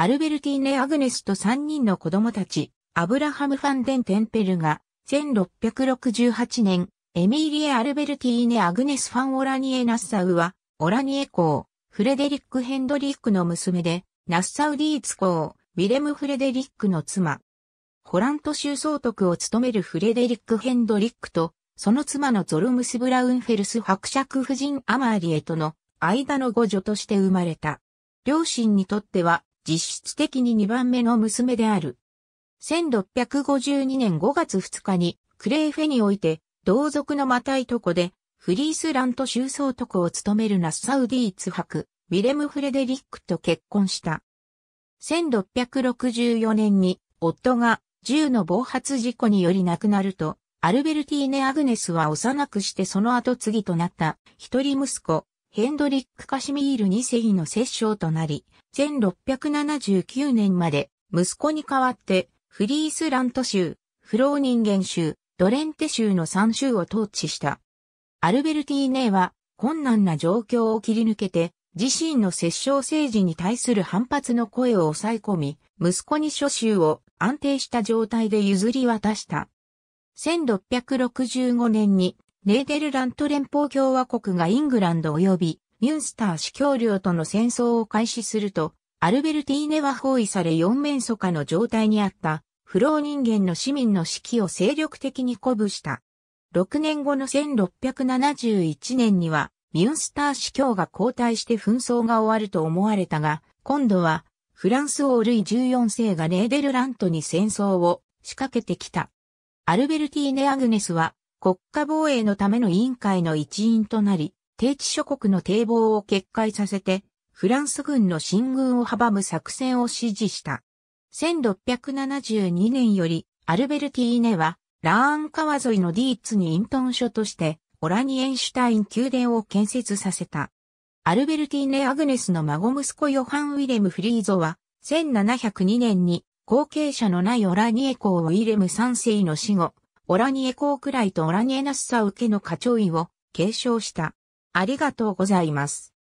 アルベルティーネ・アグネスと3人の子供たち、アブラハム・ファンデン・テンペルが、1668年、エミーリエ・アルベルティーネ・アグネス・ファン・オラニエ・ナッサウは、オラニエ公、フレデリック・ヘンドリックの娘で、ナッサウ・ディーツ公、ウィレム・フレデリックの妻。ホラント州総督を務めるフレデリック・ヘンドリックと、その妻のゾルムス・ブラウンフェルス伯爵夫人アマーリエとの間の五女として生まれた。両親にとっては実質的に2番目の娘である。1652年5月2日にクレーフェにおいて同族のマタイトコでフリースラント州総督を務めるナッサウディーツ博、ウィレム・フレデリックと結婚した。1664年に夫が銃の暴発事故により亡くなると、アルベルティーネ・アグネスは幼くしてその後継ぎとなった一人息子、ヘンドリック・カシミール2世の摂政となり、1679年まで息子に代わってフリースラント州、フローニンゲン州、ドレンテ州の3州を統治した。アルベルティーネは困難な状況を切り抜けて、自身の摂政政治に対する反発の声を抑え込み、息子に諸州を安定した状態で譲り渡した。1665年にネーデルラント連邦共和国がイングランド及びミュンスター司教領との戦争を開始すると、アルベルティーネは包囲され四面楚歌の状態にあった不老人間の市民の士気を精力的に鼓舞した。6年後の1671年には、ミュンスター司教が交代して紛争が終わると思われたが、今度は、フランス王ルイ14世がネーデルラントに戦争を仕掛けてきた。アルベルティーネ・アグネスは、国家防衛のための委員会の一員となり、低地諸国の堤防を決壊させて、フランス軍の進軍を阻む作戦を指示した。1672年より、アルベルティーネは、ラーン川沿いのディーツにイントン所として、オラニエンシュタイン宮殿を建設させた。アルベルティーネ・アグネスの孫息子ヨハン・ウィレム・フリーゾは、1702年に後継者のないオラニエ公ウィレム3世の死後、オラニエコーくらいとオラニエナッサ受けの課長位を継承した。ありがとうございます。